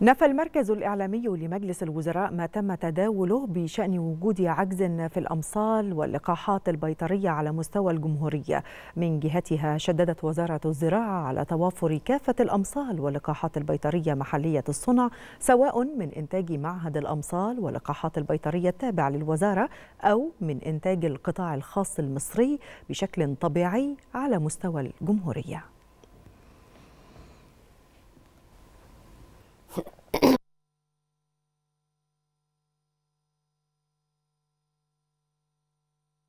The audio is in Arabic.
نفى المركز الإعلامي لمجلس الوزراء ما تم تداوله بشأن وجود عجز في الأمصال واللقاحات البيطرية على مستوى الجمهورية من جهتها شددت وزارة الزراعة على توافر كافة الأمصال واللقاحات البيطرية محلية الصنع سواء من إنتاج معهد الأمصال واللقاحات البيطرية التابع للوزارة أو من إنتاج القطاع الخاص المصري بشكل طبيعي على مستوى الجمهورية